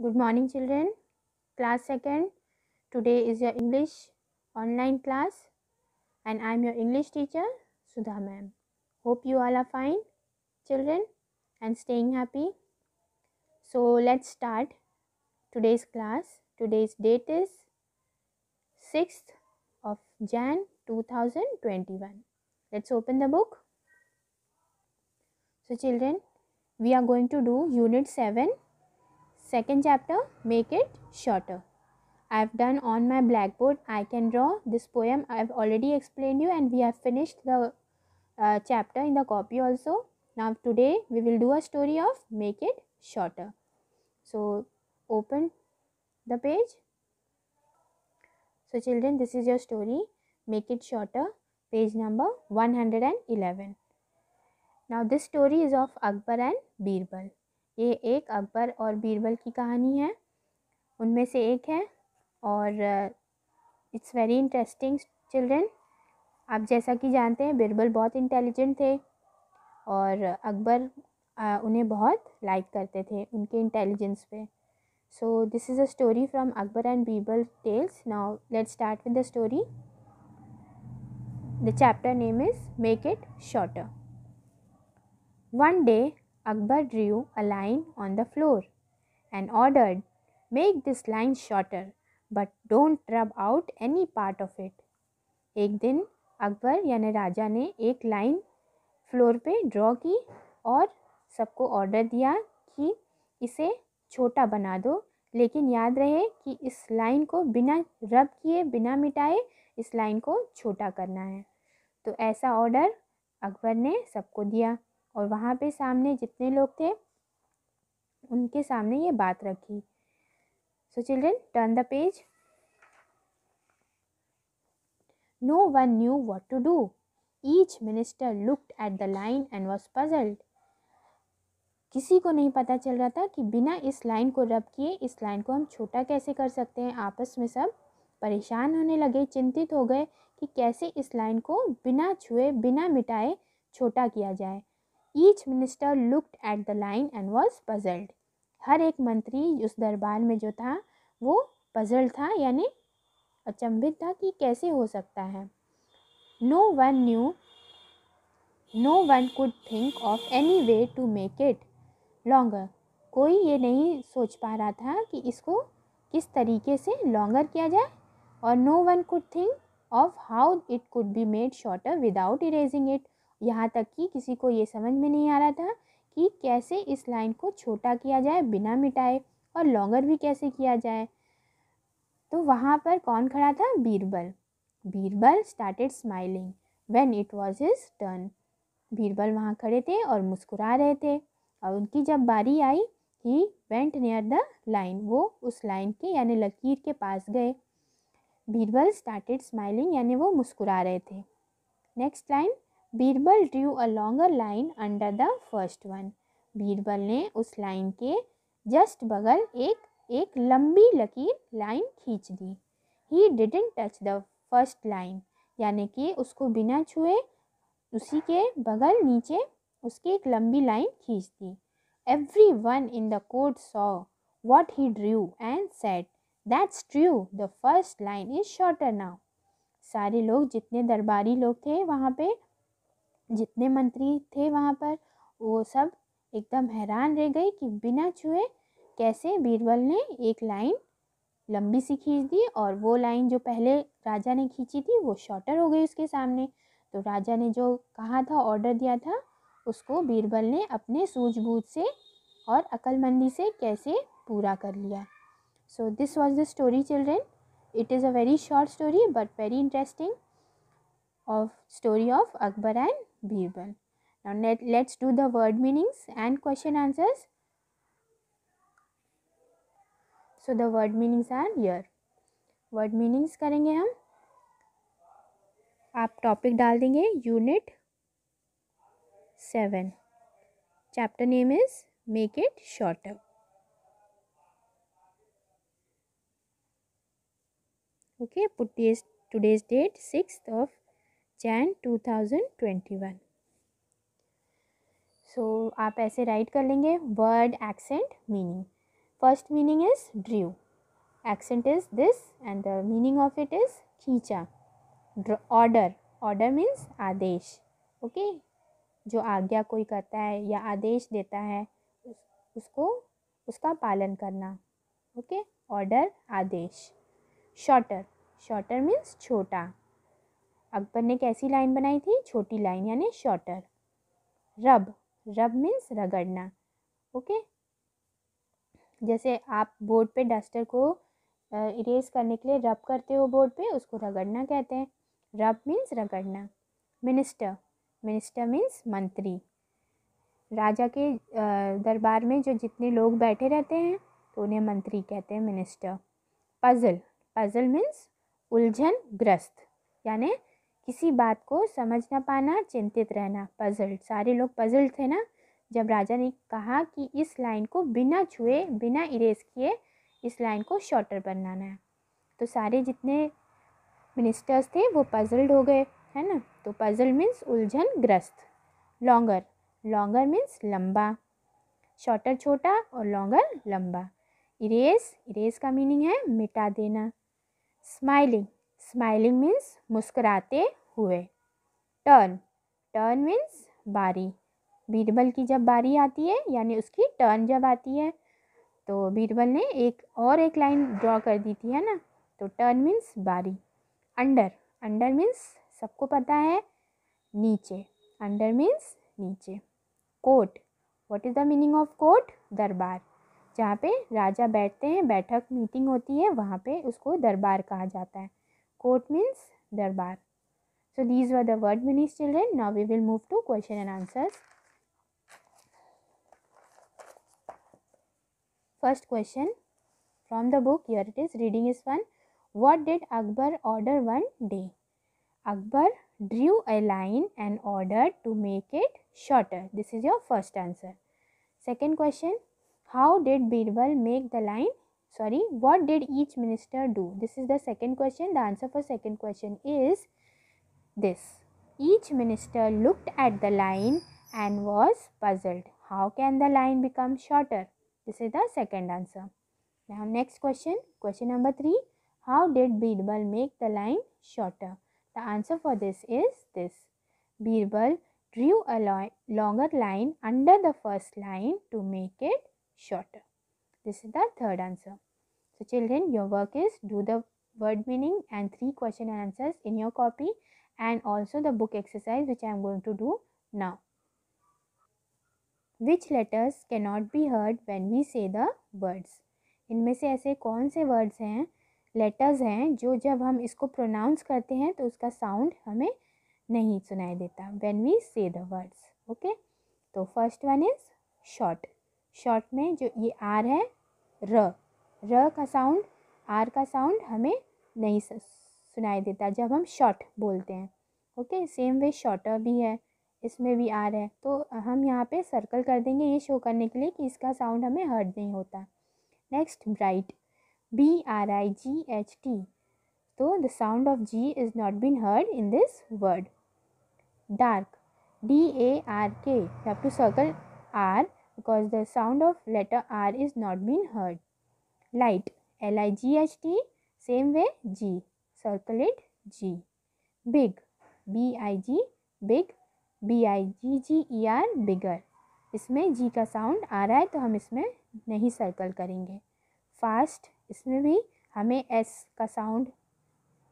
Good morning children. Class 2nd. Today is your English online class and I am your English teacher Sudha ma'am. Hope you all are fine children and staying happy. So let's start today's class. Today's date is 6th of Jan 2021. Let's open the book. So children, we are going to do unit 7 Second chapter, make it shorter. I've done on my blackboard, I can draw this poem. I've already explained you and we have finished the uh, chapter in the copy also. Now today we will do a story of make it shorter. So open the page. So children, this is your story. Make it shorter. Page number 111. Now this story is of Akbar and Birbal. ये एक अकबर और बीरबल की कहानी है उनमें से एक है और इट्स वेरी इंटरेस्टिंग चिल्ड्रन आप जैसा कि जानते हैं बीरबल बहुत इंटेलिजेंट थे और अकबर उन्हें बहुत लाइक करते थे उनके इंटेलिजेंस पे so this is a story from Akbar and Birbal tales now let's start with the story the chapter name is make it shorter one day Akbar drew a line on the floor and ordered, Make this line shorter, but don't rub out any part of it. एक दिन अकबर यानी राजा ने एक line floor पे draw की और सबको order दिया कि इसे छोटा बना दो लेकिन याद रहे कि इस लाइन को बिना रब किए बिना मिटाए इस लाइन को छोटा करना है तो ऐसा ऑर्डर अकबर ने सबको दिया और वहाँ पे सामने जितने लोग थे उनके सामने ये बात रखी so children turn the page no one knew what to do each minister looked at the line and was puzzled किसी को नहीं पता चल रहा था कि बिना इस लाइन को रब किए इस लाइन को हम छोटा कैसे कर सकते हैं आपस में सब परेशान होने लगे चिंतित हो गए कि कैसे इस लाइन को बिना छुए बिना मिटाए छोटा किया जाए each minister looked at the line and was puzzled हर एक मंत्री उस दरबार में जो था वो पजल्ड था यानी अचंभित था कि कैसे हो सकता है no one knew no one could think of any way to make it longer कोई ये नहीं सोच पा रहा था कि इसको किस तरीके से लॉन्गर किया जाए और no one could think of how it could be made shorter without erasing it यहाँ तक कि किसी को ये समझ में नहीं आ रहा था कि कैसे इस लाइन को छोटा किया जाए बिना मिटाए और लॉन्गर भी कैसे किया जाए तो वहाँ पर कौन खड़ा था Birbal Birbal started smiling when it was his turn Birbal वहाँ खड़े थे और मुस्कुरा रहे थे और उनकी जब बारी आई he went near the line वो उस लाइन के यानी लकीर के पास गए बीरबल स्टार्टेड स्माइलिंग यानी वो मुस्कुरा रहे थे next line Birbal drew a longer line under the first one Birbal ने उस लाइन के जस्ट बगल एक एक लंबी लकीर लाइन खींच दी he didn't touch the first line यानी कि उसको बिना छुए उसी के बगल नीचे उसकी एक लंबी लाइन खींच दी everyone in the court saw what he drew and said that's true the first line is shorter now सारे लोग जितने दरबारी लोग थे वहाँ पे जितने मंत्री थे वहाँ पर वो सब एकदम हैरान रह गए कि बिना छुए कैसे बीरबल ने एक लाइन लंबी सी खींच दी और वो लाइन जो पहले राजा ने खींची थी वो शॉर्टर हो गई उसके सामने तो राजा ने जो कहा था ऑर्डर दिया था उसको बीरबल ने अपने सूझबूझ से और अकलमंदी से कैसे पूरा कर लिया so this was the story children it is a very short story but very interesting of story of Akbar and Birbal. Now let, let's do the word meanings and question answers. So the word meanings are here. Word meanings करेंगे हम आप topic डाल देंगे unit seven chapter name is make it shorter okay put today's today's date 6th of Jan 2021 so so, आप ऐसे write कर लेंगे word accent meaning first meaning is drew accent is this and the meaning of it is खींचा order order means आदेश okay जो आज्ञा कोई करता है या आदेश देता है उसको उसका पालन करना ओके ऑर्डर आदेश शॉर्टर शॉर्टर मीन्स छोटा अकबर ने कैसी लाइन बनाई थी छोटी लाइन यानी शॉर्टर रब रब मीन्स रगड़ना ओके जैसे आप बोर्ड पे डस्टर को इरेज करने के लिए रब करते हो बोर्ड पे उसको रगड़ना कहते हैं रब मीन्स रगड़ना मिनिस्टर मिनिस्टर मीन्स मंत्री राजा के दरबार में जो जितने लोग बैठे रहते हैं तो उन्हें मंत्री कहते हैं मिनिस्टर पज़ल पज़ल मीन्स उलझन ग्रस्त यानी किसी बात को समझ ना पाना चिंतित रहना पजल्ड सारे लोग पजल्ड थे ना जब राजा ने कहा कि इस लाइन को बिना छुए बिना इरेज किए इस लाइन को शॉर्टर बनाना है तो सारे जितने मिनिस्टर्स थे वो पजल्ड हो गए है ना तो पजल मीन्स उलझन ग्रस्त लॉन्गर लॉन्गर मीन्स लंबा शॉर्टर छोटा और लॉन्गर लंबा इरेज इरेज का मीनिंग है मिटा देना स्माइलिंग स्माइलिंग मीन्स मुस्कराते हुए टर्न टर्न मीन्स बारी बीरबल की जब बारी आती है यानी उसकी टर्न जब आती है तो बीरबल ने एक और एक लाइन ड्रॉ कर दी थी है ना तो टर्न मीन्स बारी अंडर अंडर मीन्स सबको पता है नीचे अंडर मीन्स नीचे court what is the meaning of court दरबार जहाँ पे राजा बैठते हैं बैठक मीटिंग होती है वहाँ पे उसको दरबार कहा जाता है Court means darbar. So these were the word meanings children. Now we will move to question and answers. First question from the book here it is reading is fun. what did akbar order one day akbar drew a line and ordered to make it shorter this is your first answer second question how did birbal make the line sorry what did each minister do this is the second question the answer for second question is this each minister looked at the line and was puzzled how can the line become shorter this is the second answer now next question question number 3 how did birbal make the line shorter the answer for this is this birbal drew a longer line under the first line to make it shorter This is the third answer. So children, your work is do the word meaning and three question and answers in your copy and also the book exercise which I am going to do now. Which letters cannot be heard when we say the words? इनमें से ऐसे कौन से words हैं letters हैं जो जब हम इसको प्रोनाउंस करते हैं तो उसका साउंड हमें नहीं सुनाई देता when we say the words okay तो first one is short short में जो ये आर है र र का साउंड आर का साउंड हमें नहीं सुनाई देता जब हम शॉर्ट बोलते हैं ओके सेम वे शॉर्टर भी है इसमें भी आर है तो हम यहाँ पे सर्कल कर देंगे ये शो करने के लिए कि इसका साउंड हमें हर्ट नहीं होता next bright B R I G H T तो the sound of G is not been heard in this word dark D A R K have to circle R because the sound of letter R is not been heard. Light L I G H T same way G circle it G. Big B I G big B I G G E R bigger इसमें G का sound आ रहा है तो हम इसमें नहीं circle करेंगे fast इसमें भी हमें एस का साउंड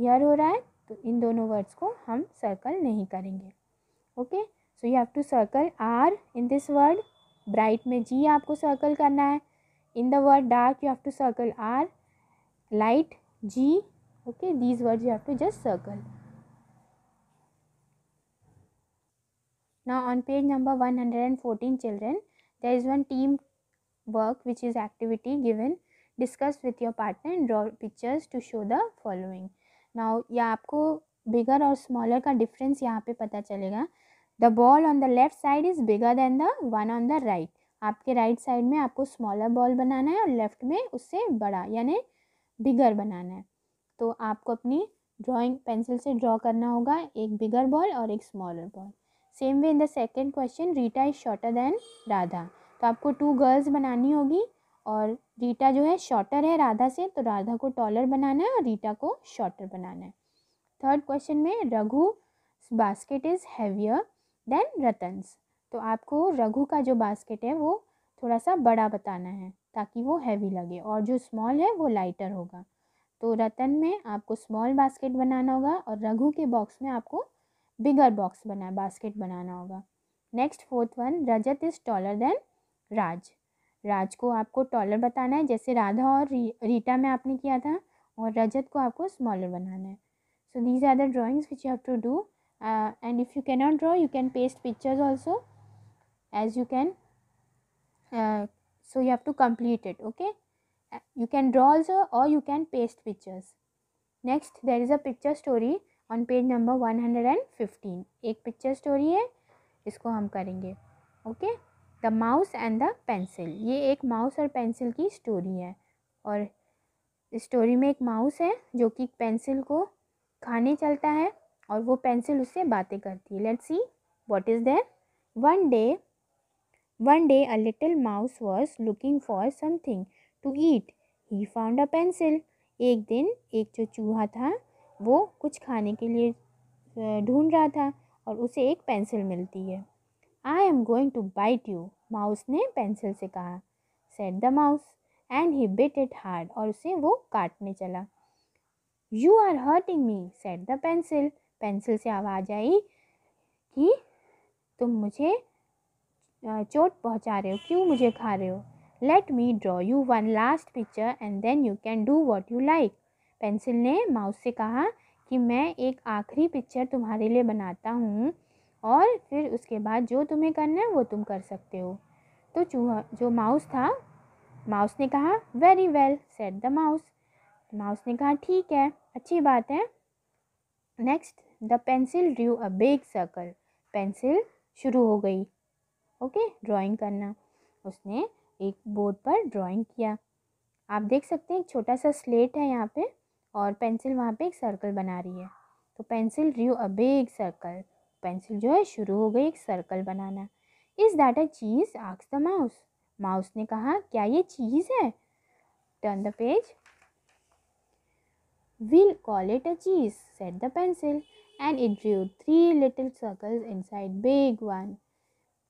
हियर हो रहा है तो इन दोनों वर्ड्स को हम सर्कल नहीं करेंगे okay so you have to circle R in this word bright में जी आपको सर्कल करना है in the word dark you have to circle R light G okay these words you have to just circle now on page number one hundred and fourteen children the is one team work which is activity given discuss with your partner and draw pictures to show the following now यह आपको बिगर और smaller का difference यहाँ पे पता चलेगा the ball on the left side is bigger than the one on the right आपके right right side में आपको स्मॉलर बॉल बनाना है और लेफ्ट में उससे बड़ा यानी बिगर बनाना है तो आपको अपनी ड्राइंग पेंसिल से ड्रॉ करना होगा एक बिगर बॉल और एक smaller ball same way in the second question Rita is shorter than Radha तो आपको टू गर्ल्स बनानी होगी और रीटा जो है शॉर्टर है राधा से तो राधा को टॉलर बनाना है और रीटा को शॉर्टर बनाना है थर्ड क्वेश्चन में Raghu basket is heavier than Ratan's तो आपको रघु का जो बास्केट है वो थोड़ा सा बड़ा बताना है ताकि वो हैवी लगे और जो स्मॉल है वो लाइटर होगा तो रतन में आपको स्मॉल बास्केट बनाना होगा और रघु के बॉक्स में आपको बिगर बॉक्स बना बास्केट बनाना होगा next fourth one Rajat is taller than Raj Raj को आपको टॉलर बताना है जैसे राधा और री, रीटा में आपने किया था और रजत को आपको स्मॉलर बनाना है so these are the drawings which you have to do uh, and if you cannot draw you can paste pictures also as you can uh, so you have to complete it okay you can draw also or you can paste pictures next there is a picture story on page number 115 ek picture story hai isko hum karenge okay the mouse and the pencil ye ek mouse aur pencil ki story hai aur इस story में एक mouse है जो कि pencil को खाने चलता है और वो पेंसिल उससे बातें करती है let's see what is there one day one day a little mouse was looking for something to eat he found a pencil एक दिन एक जो चूहा था वो कुछ खाने के लिए ढूंढ रहा था और उसे एक पेंसिल मिलती है I am going to bite you mouse ने पेंसिल से कहा said the mouse and he bit it hard और उसे वो काटने चला you are hurting me said the pencil pencil से आवाज़ आई कि तुम मुझे चोट पहुंचा रहे हो क्यों मुझे खा रहे हो let me draw you one last picture and then you can do what you like pencil ने माउस से कहा कि मैं एक आखिरी पिक्चर तुम्हारे लिए बनाता हूँ और फिर उसके बाद जो तुम्हें करना है वो तुम कर सकते हो तो चूहा जो माउस था माउस ने कहा very well said the mouse mouse ने कहा ठीक है अच्छी बात है next the pencil drew a big circle pencil शुरू हो गई ओके ड्राइंग करना उसने एक बोर्ड पर ड्राइंग किया आप देख सकते हैं एक छोटा सा स्लेट है यहाँ पे और पेंसिल वहाँ पे एक सर्कल बना रही है तो pencil drew a big circle pencil जो है शुरू हो गई एक सर्कल बनाना इज़ दैट अ चीज़ आक्स द माउस माउस ने कहा क्या ये चीज़ है turn the page will call it a cheese said the pencil and it drew three little circles inside big one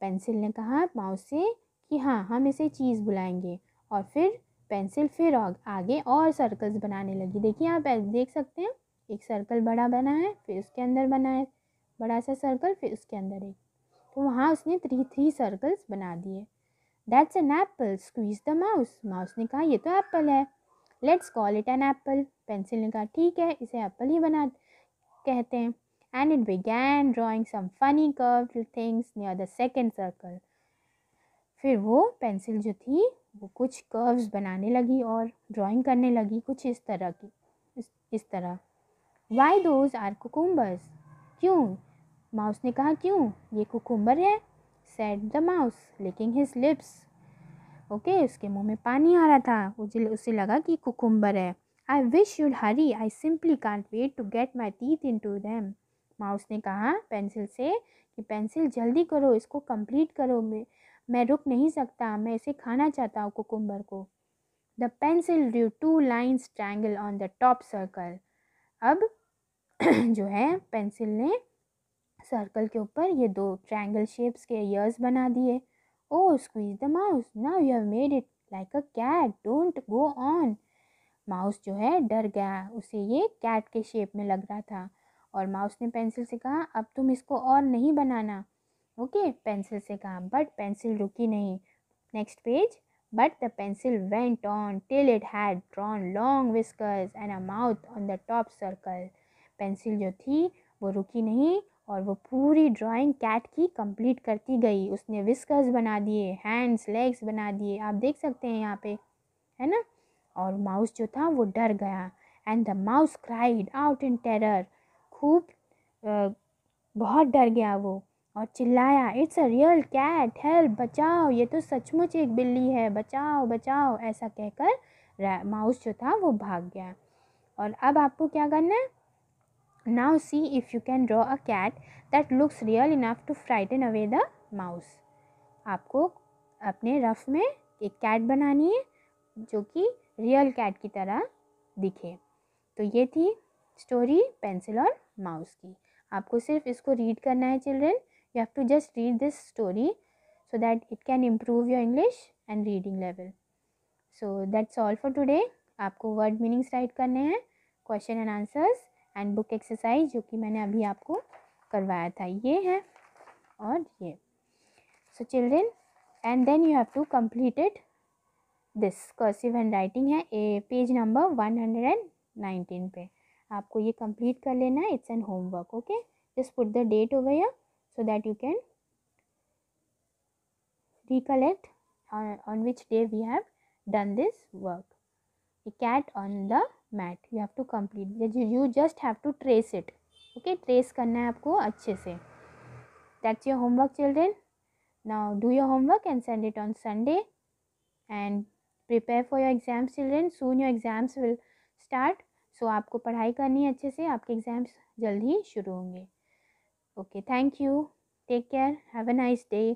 pencil ने कहा माउस से कि हाँ हम इसे चीज़ बुलाएंगे और फिर पेंसिल फिर आगे और सर्कल्स बनाने लगी देखिए आप देख सकते हैं एक सर्कल बड़ा बना है फिर उसके अंदर बना है बड़ा सा सर्कल फिर उसके अंदर एक तो वहाँ उसने थ्री थ्री सर्कल्स बना दिए that's an apple squeaked the mouse mouse ने कहा ये तो एप्पल है let's call it an apple pencil ने कहा ठीक है इसे एप्पल ही बना कहते हैं and it began drawing some funny curve things near the second circle फिर वो पेंसिल जो थी वो कुछ कर्व्स बनाने लगी और ड्राइंग करने लगी कुछ इस तरह की इस, इस तरह वाई दोज आर कुकुम्बर्स क्यों माउस ने कहा क्यों ये कुकुम्बर है सेट द माउस लेकिन हिज लिप्स ओके उसके मुंह में पानी आ रहा था उसे लगा कि कुकुम्बर है I wish you'd hurry I simply can't wait to get my teeth into them mouse ने कहा पेंसिल से कि पेंसिल जल्दी करो इसको कंप्लीट करो मैं मैं रुक नहीं सकता मैं इसे खाना चाहता हूँ कुकुम्बर को the pencil drew two lines triangle on the top circle अब जो है पेंसिल ने सर्कल के ऊपर ये दो ट्रैंगल शेप्स के ईयर्स बना दिए oh squeaked the mouse now you have made it like a cat don't go on mouse जो है डर गया उसे ये कैट के शेप में लग रहा था और माउस ने पेंसिल से कहा अब तुम इसको और नहीं बनाना ओके पेंसिल से कहा बट पेंसिल रुकी नहीं next page but the pencil went on till it had drawn long whiskers and a mouth on the top circle pencil जो थी वो रुकी नहीं और वो पूरी ड्राइंग कैट की कंप्लीट करती गई उसने विस्कर्स बना दिए हैंड्स लेग्स बना दिए आप देख सकते हैं यहाँ पे है ना और माउस जो था वो डर गया and the mouse cried out in terror खूब बहुत डर गया वो और चिल्लाया it's a real cat help बचाओ ये तो सचमुच एक बिल्ली है बचाओ बचाओ ऐसा कहकर माउस जो था वो भाग गया और अब आपको क्या करना है now see if you can draw a cat that looks real enough to frighten away the mouse आपको अपने रफ में एक कैट बनानी है जो कि रियल कैट की तरह दिखे तो ये थी स्टोरी पेंसिल और माउस की आपको सिर्फ इसको रीड करना है children you have to just read this story so that it can improve your English and reading level so that's all for today आपको वर्ड मीनिंग्स राइट करने हैं question and answers and book exercise जो कि मैंने अभी आपको करवाया था ये है और ये so children and then you have to complete it this cursive hand writing है a page number one hundred and nineteen पे आपको ये कंप्लीट कर लेना है it's an homework okay just put the date over या so that you can recollect on which day we have done this work a cat on the mat you have to complete you just have to trace it okay trace करना है आपको अच्छे से that's your homework children now do your homework and send it on Sunday and prepare for your exams children soon your exams will start so आपको पढ़ाई करनी है अच्छे से आपके एग्ज़ाम्स जल्द ही शुरू होंगे okay thank you take care have a nice day